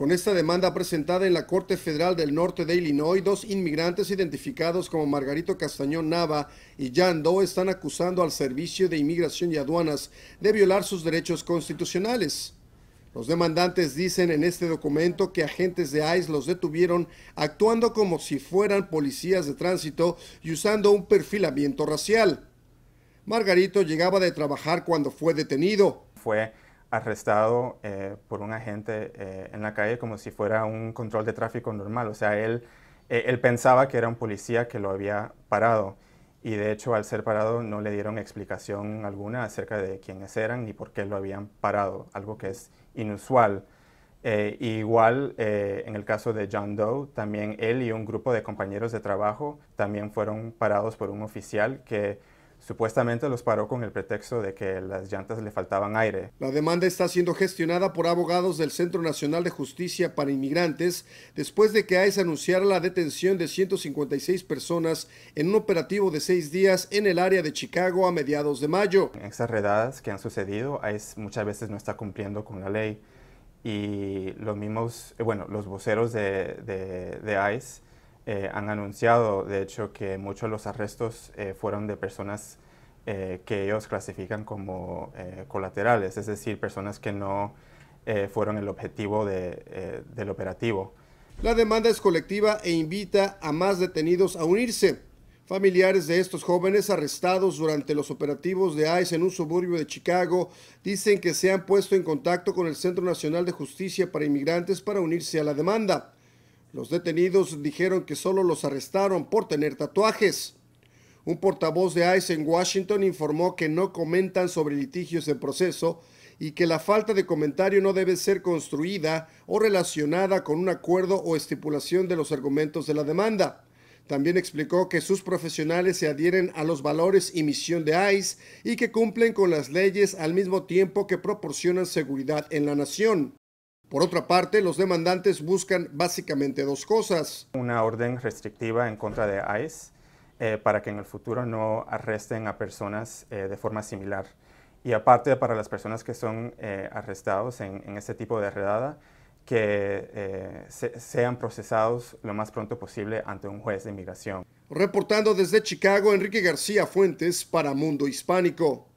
Con esta demanda presentada en la Corte Federal del Norte de Illinois, dos inmigrantes identificados como Margarito Castañón Nava y Yando están acusando al Servicio de Inmigración y Aduanas de violar sus derechos constitucionales. Los demandantes dicen en este documento que agentes de ICE los detuvieron actuando como si fueran policías de tránsito y usando un perfilamiento racial. Margarito llegaba de trabajar cuando fue detenido. Fue arrestado eh, por un agente eh, en la calle como si fuera un control de tráfico normal. O sea, él, eh, él pensaba que era un policía que lo había parado y de hecho al ser parado no le dieron explicación alguna acerca de quiénes eran ni por qué lo habían parado, algo que es inusual. igual en el caso de John Doe, también él y un grupo de compañeros de trabajo también fueron parados por un oficial que Supuestamente los paró con el pretexto de que las llantas le faltaban aire. La demanda está siendo gestionada por abogados del Centro Nacional de Justicia para Inmigrantes después de que ICE anunciara la detención de 156 personas en un operativo de seis días en el área de Chicago a mediados de mayo. En esas redadas que han sucedido, ICE muchas veces no está cumpliendo con la ley y los mismos, eh, bueno, los voceros de, de, de ICE eh, han anunciado, de hecho, que muchos de los arrestos eh, fueron de personas eh, que ellos clasifican como colaterales, es decir, personas que no fueron el objetivo del operativo. La demanda es colectiva e invita a más detenidos a unirse. Familiares de estos jóvenes arrestados durante los operativos de ICE en un suburbio de Chicago dicen que se han puesto en contacto con el Centro Nacional de Justicia para Inmigrantes para unirse a la demanda. Los detenidos dijeron que solo los arrestaron por tener tatuajes. Un portavoz de ICE en Washington informó que no comentan sobre litigios en proceso y que la falta de comentario no debe ser construida o relacionada con un acuerdo o estipulación de los argumentos de la demanda. También explicó que sus profesionales se adhieren a los valores y misión de ICE y que cumplen con las leyes al mismo tiempo que proporcionan seguridad en la nación. Por otra parte, los demandantes buscan básicamente dos cosas. Una orden restrictiva en contra de ICE eh, para que en el futuro no arresten a personas eh, de forma similar. Y aparte para las personas que son eh, arrestados en, este tipo de redada, que eh, sean procesados lo más pronto posible ante un juez de inmigración. Reportando desde Chicago, Enrique García Fuentes para Mundo Hispánico.